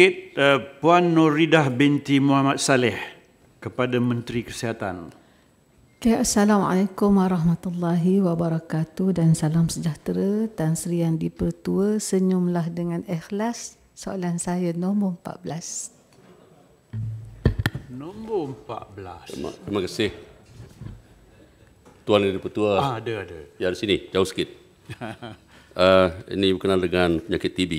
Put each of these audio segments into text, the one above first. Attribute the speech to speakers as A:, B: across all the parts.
A: sedikit uh, Puan Nuridah binti Muhammad Saleh kepada Menteri Kesihatan. Okay, ya, Assalamualaikum warahmatullahi wabarakatuh dan salam sejahtera Tan Sri yang dipertua senyumlah dengan ikhlas soalan saya nombor 14.
B: Nombor 14. Terima, terima kasih. Tuan yang dipertua. Ah, ada ada. Ya di sini, jauh sikit. uh, ini berkenaan dengan penyakit TB.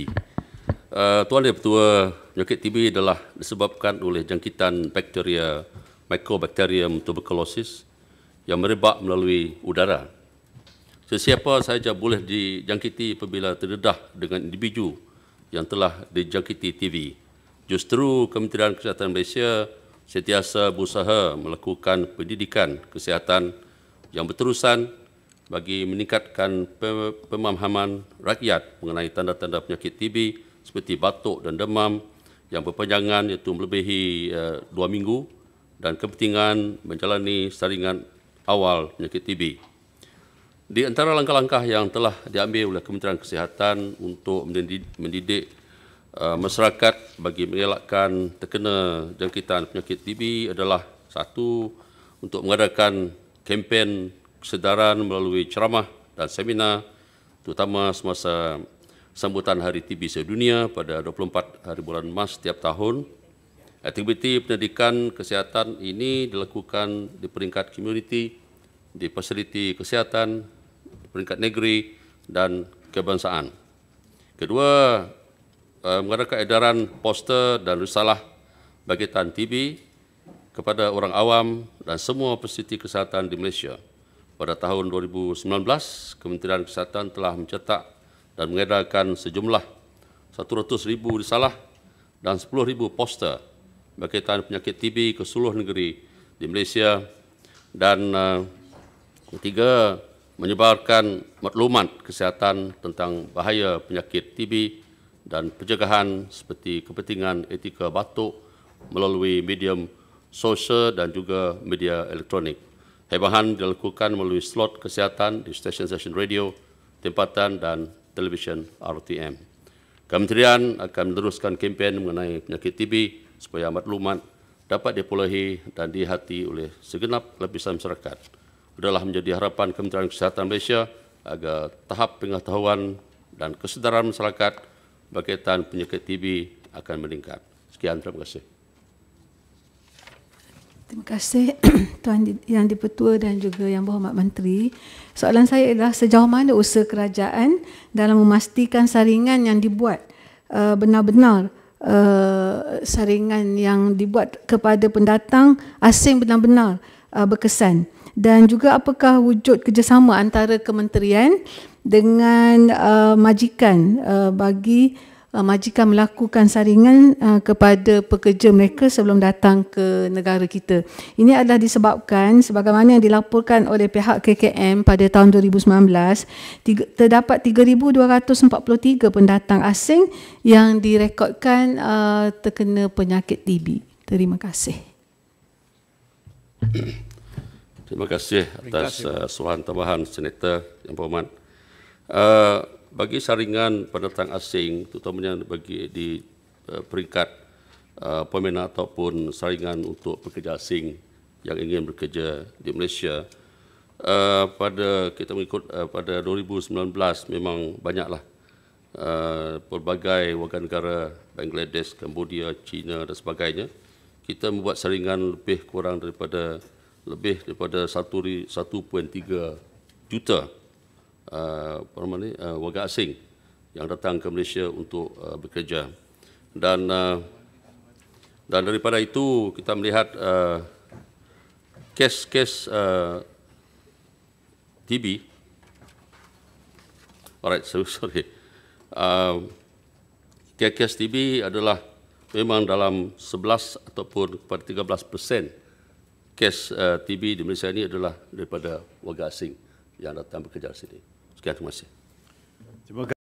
B: Uh, Tuan Dia Pertua, penyakit TB adalah disebabkan oleh jangkitan bakteria Mycobacterium tuberculosis yang merebak melalui udara. Sesiapa sahaja boleh dijangkiti apabila terdedah dengan individu yang telah dijangkiti TB. Justru Kementerian Kesihatan Malaysia sentiasa berusaha melakukan pendidikan kesihatan yang berterusan bagi meningkatkan pemahaman rakyat mengenai tanda-tanda penyakit TB seperti batuk dan demam yang berpanjangan iaitu melebihi eh, dua minggu dan kepentingan menjalani saringan awal penyakit TB. Di antara langkah-langkah yang telah diambil oleh Kementerian Kesihatan untuk mendidik, eh, masyarakat bagi mengelakkan terkena jangkitan penyakit TB adalah satu, untuk mengadakan kempen kesedaran melalui ceramah dan seminar terutama semasa sambutan Hari TB Sedunia pada 24 hari bulan Mas setiap tahun. Aktiviti pendidikan Kesehatan ini dilakukan di peringkat komuniti, di fasiliti kesihatan, peringkat negeri dan kebangsaan. Kedua, eh, mengadakan edaran poster dan risalah tan TB kepada orang awam dan semua fasiliti kesehatan di Malaysia. Pada tahun 2019, Kementerian Kesehatan telah mencetak dan mengedarkan sejumlah ribu risalah dan ribu poster berkaitan penyakit TB ke seluruh negeri di Malaysia dan uh, ketiga menyebarkan maklumat kesihatan tentang bahaya penyakit TB dan pencegahan seperti kepentingan etika batuk melalui medium sosial dan juga media elektronik. Hebahan dilakukan melalui slot kesihatan di stesen-stesen radio, tempatan dan televisyen RTM. Kementerian akan meneruskan kempen mengenai penyakit TB supaya maklumat dapat dipulahi dan dihati oleh segenap lapisan masyarakat. Adalah menjadi harapan Kementerian Kesihatan Malaysia agar tahap pengetahuan dan kesedaran masyarakat berkaitan penyakit TB akan meningkat. Sekian, terima kasih.
A: Terima kasih Tuan Yang Dipertua dan juga Yang Berhormat Menteri. Soalan saya ialah sejauh mana usaha kerajaan dalam memastikan saringan yang dibuat uh, benar-benar uh, saringan yang dibuat kepada pendatang asing benar-benar uh, berkesan dan juga apakah wujud kerjasama antara kementerian dengan uh, majikan uh, bagi Uh, majikan melakukan saringan uh, kepada pekerja mereka sebelum datang ke negara kita. Ini adalah disebabkan sebagaimana yang dilaporkan oleh pihak KKM pada tahun 2019, terdapat 3,243 pendatang asing yang direkodkan uh, terkena penyakit TB. Terima kasih.
B: Terima kasih atas uh, suruhan tambahan Senator Yang Berhormat. Uh, bagi saringan pendatang asing terutamanya bagi di uh, peringkat uh, eh, pemina ataupun saringan untuk pekerja asing yang ingin bekerja di Malaysia uh, pada kita mengikut uh, pada 2019 memang banyaklah uh, pelbagai warga negara Bangladesh, Cambodia, China dan sebagainya kita membuat saringan lebih kurang daripada lebih daripada 1.3 juta Eh, apa uh, warga asing yang datang ke Malaysia untuk uh, bekerja dan uh, dan daripada itu kita melihat uh, kes-kes uh, TB Alright so, sorry uh, kes-kes TB adalah memang dalam 11 ataupun kepada 13% kes uh, TB di Malaysia ini adalah daripada warga asing yang datang bekerja sini. tutgatmasa